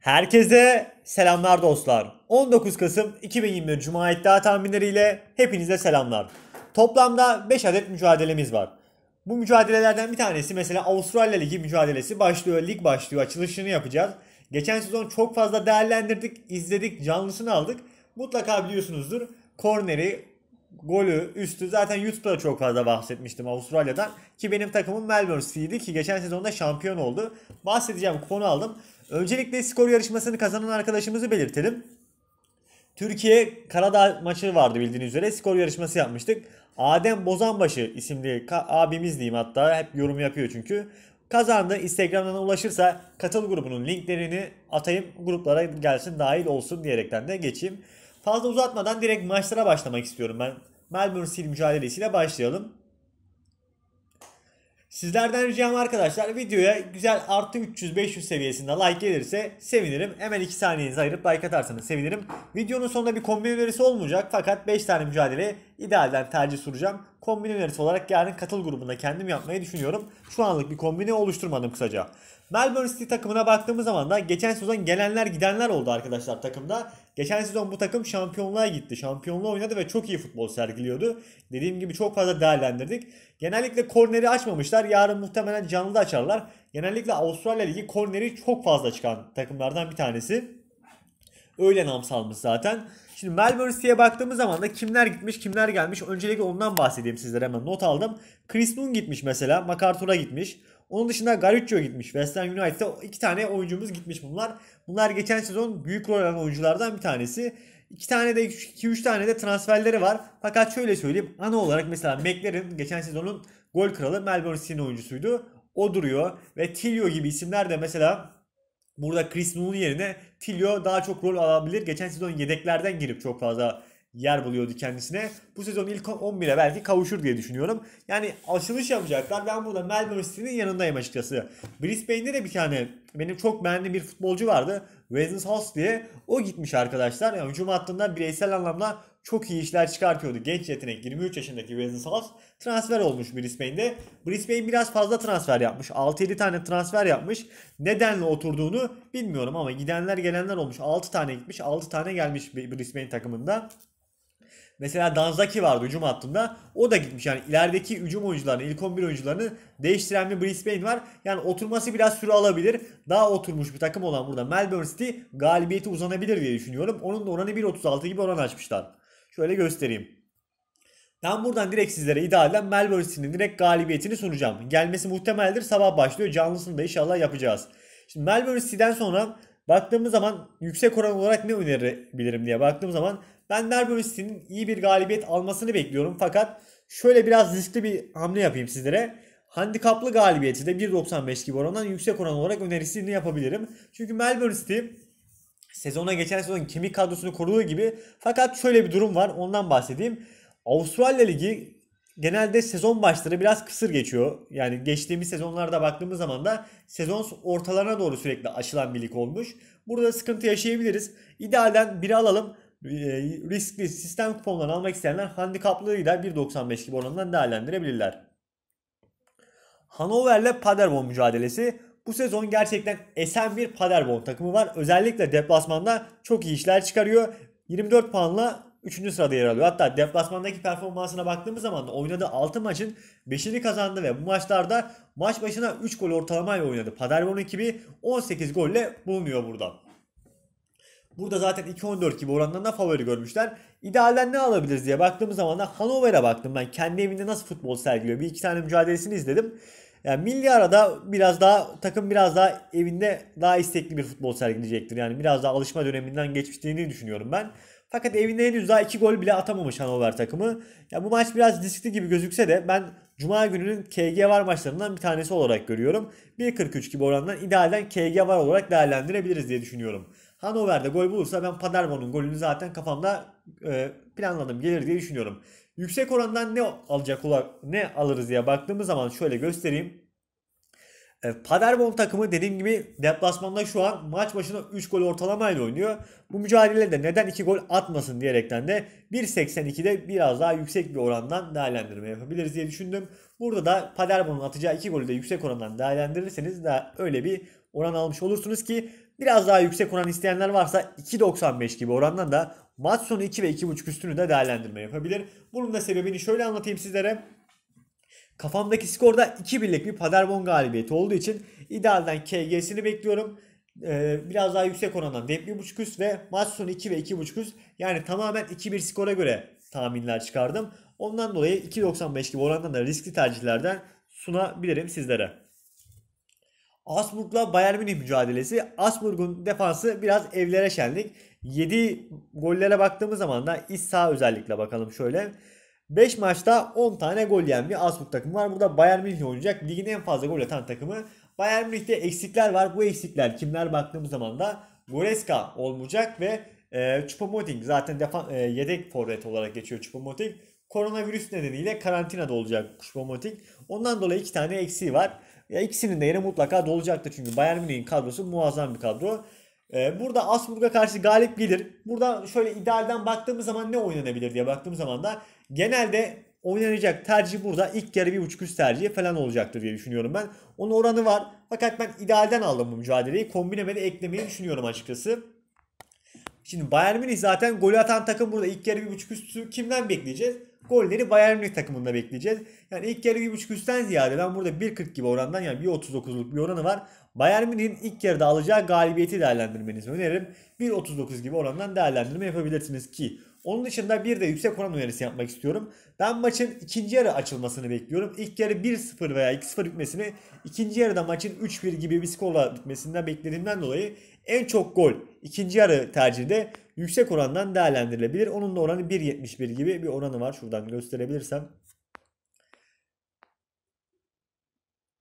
Herkese selamlar dostlar. 19 Kasım 2021 Cuma iddia tahminleriyle hepinize selamlar. Toplamda 5 adet mücadelemiz var. Bu mücadelelerden bir tanesi mesela Avustralya Ligi mücadelesi başlıyor, lig başlıyor, açılışını yapacağız. Geçen sezon çok fazla değerlendirdik, izledik, canlısını aldık. Mutlaka biliyorsunuzdur. Korneri, golü, üstü zaten YouTube'da çok fazla bahsetmiştim Avustralya'dan. Ki benim takımım Melbourne City'ydi ki geçen sezonda şampiyon oldu. Bahsedeceğim konu aldım. Öncelikle skor yarışmasını kazanan arkadaşımızı belirtelim. Türkiye Karadağ maçı vardı bildiğiniz üzere. Skor yarışması yapmıştık. Adem Bozanbaşı isimli abimiz diyeyim hatta hep yorum yapıyor çünkü. Kazandı. Instagram'dan ulaşırsa katıl grubunun linklerini atayım. Gruplara gelsin dahil olsun diyerekten de geçeyim. Fazla uzatmadan direkt maçlara başlamak istiyorum ben. Melbourne City mücadelesiyle başlayalım. Sizlerden ricam arkadaşlar videoya güzel artı 300-500 seviyesinde like gelirse sevinirim. Hemen 2 saniyenizi ayırıp like atarsanız sevinirim. Videonun sonunda bir kombin önerisi olmayacak fakat 5 tane mücadele idealden tercih soracağım kombine önerisi olarak yarın katıl grubunda kendim yapmayı düşünüyorum. Şu anlık bir kombine oluşturmadım kısaca. Melbourne City takımına baktığımız zaman da geçen sezon gelenler gidenler oldu arkadaşlar takımda. Geçen sezon bu takım şampiyonluğa gitti. Şampiyonluğa oynadı ve çok iyi futbol sergiliyordu. Dediğim gibi çok fazla değerlendirdik. Genellikle korneri açmamışlar. Yarın muhtemelen canlı da açarlar. Genellikle Avustralya Ligi korneri çok fazla çıkan takımlardan bir tanesi. Öyle nam salmış zaten. Şimdi Melbourne City'ye baktığımız zaman da kimler gitmiş kimler gelmiş. Öncelikle ondan bahsedeyim sizlere hemen not aldım. Chris Moon gitmiş mesela. MacArthur'a gitmiş. Onun dışında Garuccio gitmiş. Western Ham iki tane oyuncumuz gitmiş bunlar. Bunlar geçen sezon büyük rol alan oyunculardan bir tanesi. İki tane de iki üç tane de transferleri var. Fakat şöyle söyleyeyim. Ana olarak mesela McLaren geçen sezonun gol kralı Melbourne City'nin oyuncusuydu. O duruyor. Ve Tilio gibi isimler de mesela Burada Chris Null'un yerine Tilio daha çok rol alabilir. Geçen sezon yedeklerden girip çok fazla yer buluyordu kendisine. Bu sezon ilk 11'e belki kavuşur diye düşünüyorum. Yani açılış yapacaklar. Ben burada Melbourne City'nin yanındayım açıkçası. Brisbane'de de bir tane benim çok beğendiğim bir futbolcu vardı. Wezenshals diye. O gitmiş arkadaşlar. Yani hücum hattında bireysel anlamda çok iyi işler çıkartıyordu. Genç yetenek 23 yaşındaki Wezenshals transfer olmuş Brisbane'de. Brisbane biraz fazla transfer yapmış. 6-7 tane transfer yapmış. Nedenle oturduğunu bilmiyorum ama gidenler gelenler olmuş. 6 tane gitmiş 6 tane gelmiş Brisbane takımında. Mesela Danzaki vardı hücum hattında. O da gitmiş. Yani ilerideki hücum oyuncularını, ilk 11 oyuncularını değiştiren bir Brisbane var. Yani oturması biraz süre alabilir. Daha oturmuş bir takım olan burada Melbourne City galibiyeti uzanabilir diye düşünüyorum. Onun da oranı 1.36 gibi oran açmışlar. Şöyle göstereyim. Ben buradan direkt sizlere idealen Melbourne City'nin direkt galibiyetini sunacağım. Gelmesi muhtemeldir. Sabah başlıyor. Canlısını da inşallah yapacağız. Şimdi Melbourne City'den sonra Baktığımız zaman yüksek oran olarak ne önerebilirim diye baktığım zaman ben Nerbovis'in iyi bir galibiyet almasını bekliyorum. Fakat şöyle biraz riskli bir hamle yapayım sizlere. Handikaplı galibiyeti de 1.95 gibi orandan yüksek oran olarak önerisini yapabilirim. Çünkü Melbourne City sezona geçen sezon kemik kadrosunu koruduğu gibi fakat şöyle bir durum var ondan bahsedeyim. Avustralya Ligi genelde sezon başları biraz kısır geçiyor. Yani geçtiğimiz sezonlarda baktığımız zaman da sezon ortalarına doğru sürekli açılan bir lig olmuş. Burada sıkıntı yaşayabiliriz. İdealden biri alalım. Ee, riskli sistem kuponları almak isteyenler handikaplıyı da 1.95 gibi oranından değerlendirebilirler. Hanover'le Paderborn mücadelesi. Bu sezon gerçekten esen bir Paderborn takımı var. Özellikle deplasmanda çok iyi işler çıkarıyor. 24 puanla 3. sırada yer alıyor. Hatta deplasmandaki performansına baktığımız zaman da oynadığı 6 maçın 5'ini kazandı ve bu maçlarda maç başına 3 gol ortalamayla oynadı. Paderborn ekibi 18 golle bulunuyor burada. Burada zaten 2-14 gibi oranlarında favori görmüşler. İdealden ne alabiliriz diye baktığımız zaman da Hanover'a baktım ben. Kendi evinde nasıl futbol sergiliyor. Bir iki tane mücadelesini izledim. Yani milli arada biraz daha takım biraz daha evinde daha istekli bir futbol sergileyecektir. Yani biraz daha alışma döneminden geçmiştiğini düşünüyorum ben. Fakat evinde henüz daha 2 gol bile atamamış Hanover takımı. Ya bu maç biraz riskli gibi gözükse de ben Cuma gününün KG var maçlarından bir tanesi olarak görüyorum. 1.43 gibi orandan idealden KG var olarak değerlendirebiliriz diye düşünüyorum. Hanover'de gol bulursa ben Paderborn'un golünü zaten kafamda e, planladım gelir diye düşünüyorum. Yüksek orandan ne alacak olarak ne alırız diye baktığımız zaman şöyle göstereyim. E, Paderborn takımı dediğim gibi deplasmanda şu an maç başına 3 gol ortalamayla oynuyor. Bu mücadelede neden 2 gol atmasın diyerekten de 1.82'de biraz daha yüksek bir orandan değerlendirme yapabiliriz diye düşündüm. Burada da Paderborn'un atacağı 2 golü de yüksek orandan değerlendirirseniz de öyle bir oran almış olursunuz ki biraz daha yüksek oran isteyenler varsa 2.95 gibi orandan da maç sonu 2 ve 2.5 üstünü de değerlendirme yapabilir. Bunun da sebebini şöyle anlatayım sizlere. Kafamdaki skor da 2-1'lik bir Paderborn galibiyeti olduğu için idealden KG'sini bekliyorum. Ee, biraz daha yüksek orandan denk 1.5 üst ve maç sonu 2 ve 2.5 üst. Yani tamamen 2-1 skora göre tahminler çıkardım. Ondan dolayı 2.95 gibi orandan da riskli tercihlerden sunabilirim sizlere. Asburg'la Bayern Münih mücadelesi. Asburg'un defansı biraz evlere şenlik. 7 gollere baktığımız zaman da iç saha özellikle bakalım şöyle. 5 maçta 10 tane gol yiyen bir Augsburg takımı var. Burada Bayern Münih oynayacak. Ligin en fazla gol atan takımı. Bayern Münih'te eksikler var. Bu eksikler kimler baktığımız zaman da Goreska olmayacak ve e, Chupomoting zaten defa, e, yedek forvet olarak geçiyor Chupomoting. Koronavirüs nedeniyle karantinada olacak Chupomoting. Ondan dolayı iki tane eksiği var. Ya ikisinin de yeri mutlaka dolacaktır çünkü Bayern Münih'in kadrosu muazzam bir kadro. Ee, burada Asburg'a karşı galip gelir. Burada şöyle idealden baktığımız zaman ne oynanabilir diye baktığım zaman da genelde oynanacak tercih burada ilk yarı bir buçuk üst tercih falan olacaktır diye düşünüyorum ben. Onun oranı var. Fakat ben idealden aldım bu mücadeleyi. Kombineme de eklemeyi düşünüyorum açıkçası. Şimdi Bayern Münih zaten golü atan takım burada ilk yarı bir buçuk üstü kimden bekleyeceğiz? golleri Bayern Münih takımında bekleyeceğiz. Yani ilk yarı 1.5 üstten ziyade ben burada 1.40 gibi orandan yani 1.39'luk bir oranı var. Bayern Münih'in ilk yarıda alacağı galibiyeti değerlendirmenizi öneririm. 1.39 gibi orandan değerlendirme yapabilirsiniz ki onun dışında bir de yüksek oran önerisi yapmak istiyorum. Ben maçın ikinci yarı açılmasını bekliyorum. İlk yarı 1-0 veya 2-0 bitmesini, ikinci yarıda maçın 3-1 gibi bir skorla bitmesinden beklediğimden dolayı en çok gol ikinci yarı tercihinde yüksek orandan değerlendirilebilir. Onun da oranı 1.71 gibi bir oranı var. Şuradan gösterebilirsem.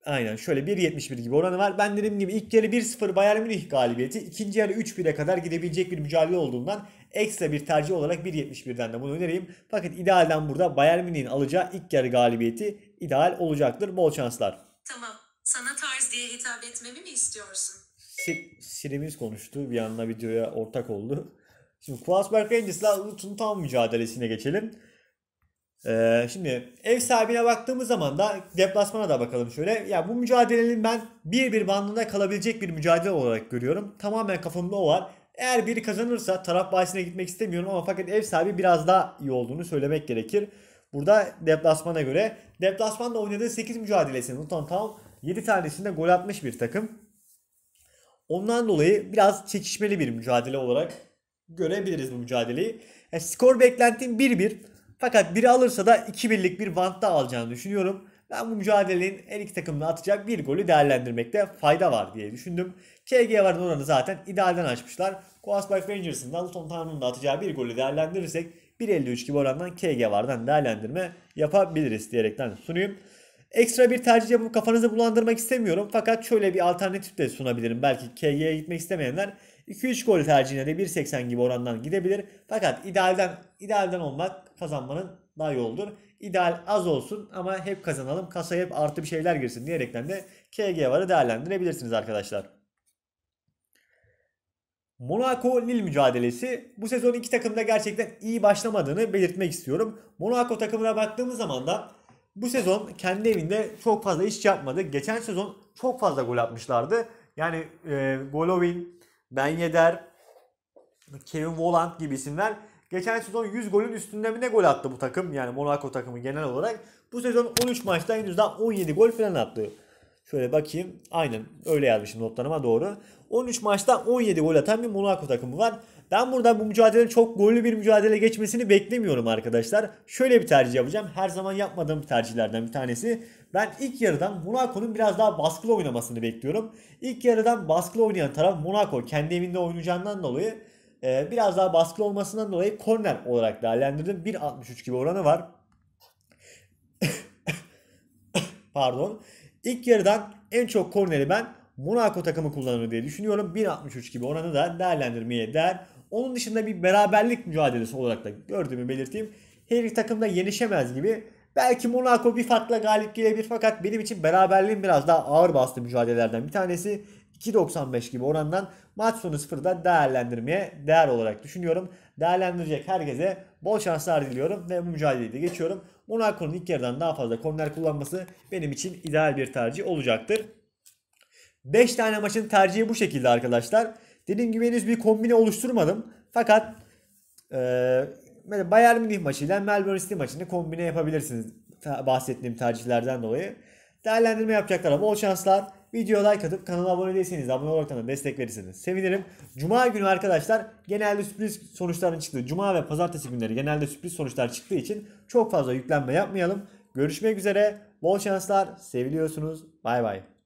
Aynen şöyle 1.71 gibi oranı var. Ben dediğim gibi ilk yarı 1-0 Bayern Münih galibiyeti. ikinci yarı 3-1'e kadar gidebilecek bir mücadele olduğundan ekstra bir tercih olarak 1.71'den de bunu önereyim. Fakat idealden burada Bayern Münih'in alacağı ilk yarı galibiyeti ideal olacaktır. Bol şanslar. Tamam. Sana tarz diye hitap etmemi mi istiyorsun? Sirimiz konuştu. Bir anda videoya ortak oldu. Şimdi Kuasberg Rangers'la Luton Town mücadelesine geçelim. Ee, şimdi ev sahibine baktığımız zaman da deplasmana da bakalım şöyle. Ya yani bu mücadelenin ben bir bir bandında kalabilecek bir mücadele olarak görüyorum. Tamamen kafamda o var. Eğer biri kazanırsa taraf bahisine gitmek istemiyorum ama fakat ev sahibi biraz daha iyi olduğunu söylemek gerekir. Burada deplasmana göre deplasmanda oynadığı 8 mücadelesinde Luton Town 7 tanesinde gol atmış bir takım. Ondan dolayı biraz çekişmeli bir mücadele olarak görebiliriz bu mücadeleyi. Yani e, skor beklentim 1-1. Fakat biri alırsa da 2-1'lik bir vant da alacağını düşünüyorum. Ben bu mücadelenin her iki takımına atacak bir golü değerlendirmekte fayda var diye düşündüm. KG varın oranı zaten idealden açmışlar. Coasbike Rangers'ın da Luton Town'un da atacağı bir golü değerlendirirsek 1.53 gibi orandan KG vardan değerlendirme yapabiliriz diyerekten sunayım. Ekstra bir tercih yapıp kafanızı bulandırmak istemiyorum. Fakat şöyle bir alternatif de sunabilirim. Belki KG'ye gitmek istemeyenler 2-3 gol tercihine de 1.80 gibi orandan gidebilir. Fakat idealden idealden olmak kazanmanın daha iyi olur. İdeal az olsun ama hep kazanalım. Kasaya hep artı bir şeyler girsin diyerekten de KG varı değerlendirebilirsiniz arkadaşlar. Monaco Lille mücadelesi bu sezon iki takım da gerçekten iyi başlamadığını belirtmek istiyorum. Monaco takımına baktığımız zaman da bu sezon kendi evinde çok fazla iş yapmadı. Geçen sezon çok fazla gol atmışlardı. Yani e, Golovin, ben Yedder, Kevin Voland gibi isimler Geçen sezon 100 golün üstünde mi ne gol attı bu takım? Yani Monaco takımı genel olarak. Bu sezon 13 maçta henüz daha 17 gol falan attı. Şöyle bakayım. Aynen öyle yazmışım notlarıma doğru. 13 maçta 17 gol atan bir Monaco takımı var. Ben buradan bu mücadelenin çok gollü bir mücadele geçmesini beklemiyorum arkadaşlar. Şöyle bir tercih yapacağım. Her zaman yapmadığım tercihlerden bir tanesi. Ben ilk yarıdan Monaco'nun biraz daha baskılı oynamasını bekliyorum. İlk yarıdan baskılı oynayan taraf Monaco. Kendi evinde oynayacağından dolayı e, biraz daha baskılı olmasından dolayı korner olarak değerlendirdim. 1.63 gibi oranı var. Pardon. İlk yarıdan en çok korneri ben Monaco takımı kullanır diye düşünüyorum. 1.63 gibi oranı da değerlendirmeye değer. Onun dışında bir beraberlik mücadelesi olarak da gördüğümü belirteyim. Her iki takım da yenişemez gibi. Belki Monaco bir farkla galip gelebilir fakat benim için beraberliğin biraz daha ağır bastığı mücadelelerden bir tanesi. 2.95 gibi orandan maç sonu sıfırda değerlendirmeye değer olarak düşünüyorum. Değerlendirecek herkese bol şanslar diliyorum ve bu mücadeleyi de geçiyorum. Monaco'nun ilk yarıdan daha fazla korner kullanması benim için ideal bir tercih olacaktır. 5 tane maçın tercihi bu şekilde arkadaşlar. Dediğim gibi henüz bir kombine oluşturmadım. Fakat e, Bayern Münih maçıyla Melbourne City maçını kombine yapabilirsiniz bahsettiğim tercihlerden dolayı. Değerlendirme yapacaklar. Bol şanslar. Videoya like atıp kanala abone değilseniz abone olarak da destek verirseniz sevinirim. Cuma günü arkadaşlar genelde sürpriz sonuçların çıktığı cuma ve pazartesi günleri genelde sürpriz sonuçlar çıktığı için çok fazla yüklenme yapmayalım. Görüşmek üzere. Bol şanslar. Seviliyorsunuz. Bay bay.